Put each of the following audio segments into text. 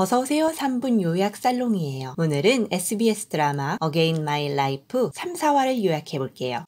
어서오세요 3분 요약 살롱이에요. 오늘은 SBS 드라마 Again My Life 3, 4화를 요약해볼게요.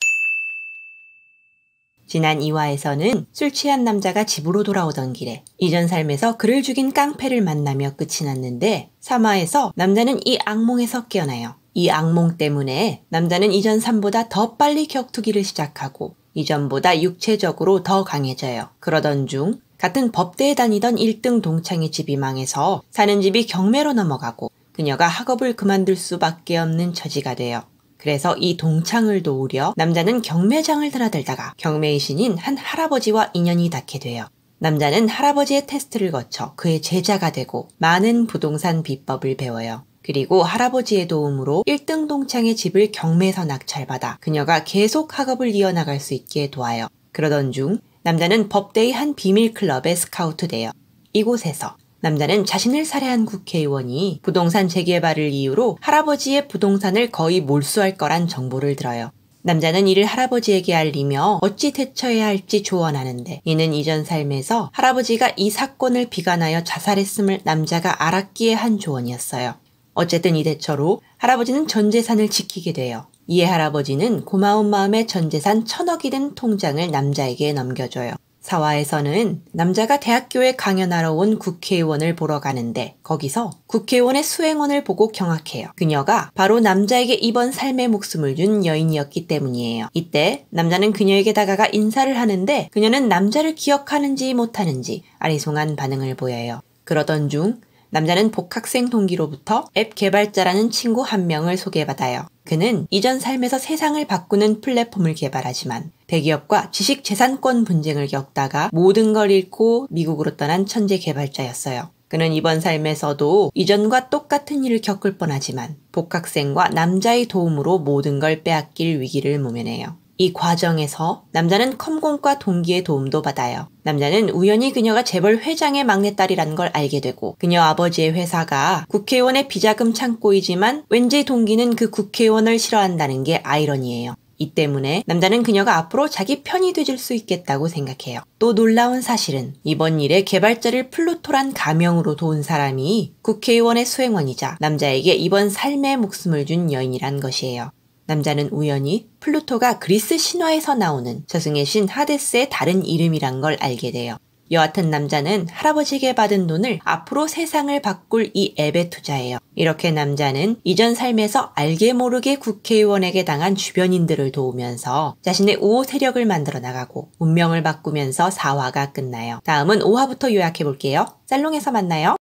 지난 2화에서는 술 취한 남자가 집으로 돌아오던 길에 이전 삶에서 그를 죽인 깡패를 만나며 끝이 났는데 3화에서 남자는 이 악몽에서 깨어나요. 이 악몽 때문에 남자는 이전 삶보다 더 빨리 격투기를 시작하고 이전보다 육체적으로 더 강해져요. 그러던 중 같은 법대에 다니던 1등 동창의 집이 망해서 사는 집이 경매로 넘어가고 그녀가 학업을 그만둘 수밖에 없는 처지가 돼요. 그래서 이 동창을 도우려 남자는 경매장을 드나들다가 경매의 신인 한 할아버지와 인연이 닿게 돼요. 남자는 할아버지의 테스트를 거쳐 그의 제자가 되고 많은 부동산 비법을 배워요. 그리고 할아버지의 도움으로 1등 동창의 집을 경매에서 낙찰받아 그녀가 계속 학업을 이어나갈 수 있게 도와요. 그러던 중 남자는 법대의 한 비밀 클럽에 스카우트되어 이곳에서 남자는 자신을 살해한 국회의원이 부동산 재개발을 이유로 할아버지의 부동산을 거의 몰수할 거란 정보를 들어요. 남자는 이를 할아버지에게 알리며 어찌 대처해야 할지 조언하는데 이는 이전 삶에서 할아버지가 이 사건을 비관하여 자살했음을 남자가 알았기에 한 조언이었어요. 어쨌든 이 대처로 할아버지는 전 재산을 지키게 돼요. 이에 할아버지는 고마운 마음에 전 재산 천억이 된 통장을 남자에게 넘겨줘요. 사화에서는 남자가 대학교에 강연하러 온 국회의원을 보러 가는데 거기서 국회의원의 수행원을 보고 경악해요. 그녀가 바로 남자에게 이번 삶의 목숨을 준 여인이었기 때문이에요. 이때 남자는 그녀에게 다가가 인사를 하는데 그녀는 남자를 기억하는지 못하는지 아리송한 반응을 보여요. 그러던 중 남자는 복학생 동기로부터 앱 개발자라는 친구 한 명을 소개받아요. 그는 이전 삶에서 세상을 바꾸는 플랫폼을 개발하지만 대기업과 지식 재산권 분쟁을 겪다가 모든 걸 잃고 미국으로 떠난 천재 개발자였어요. 그는 이번 삶에서도 이전과 똑같은 일을 겪을 뻔하지만 복학생과 남자의 도움으로 모든 걸 빼앗길 위기를 모면해요. 이 과정에서 남자는 컴공과 동기의 도움도 받아요. 남자는 우연히 그녀가 재벌 회장의 막내딸이라는 걸 알게 되고 그녀 아버지의 회사가 국회의원의 비자금 창고이지만 왠지 동기는 그 국회의원을 싫어한다는 게 아이러니예요. 이 때문에 남자는 그녀가 앞으로 자기 편이 되질 수 있겠다고 생각해요. 또 놀라운 사실은 이번 일에 개발자를 플루토란 가명으로 도운 사람이 국회의원의 수행원이자 남자에게 이번 삶의 목숨을 준 여인이란 것이에요. 남자는 우연히 플루토가 그리스 신화에서 나오는 저승의 신 하데스의 다른 이름이란 걸 알게 돼요. 여하튼 남자는 할아버지에게 받은 돈을 앞으로 세상을 바꿀 이 앱에 투자해요. 이렇게 남자는 이전 삶에서 알게 모르게 국회의원에게 당한 주변인들을 도우면서 자신의 우호 세력을 만들어 나가고 운명을 바꾸면서 4화가 끝나요. 다음은 5화부터 요약해 볼게요. 살롱에서 만나요.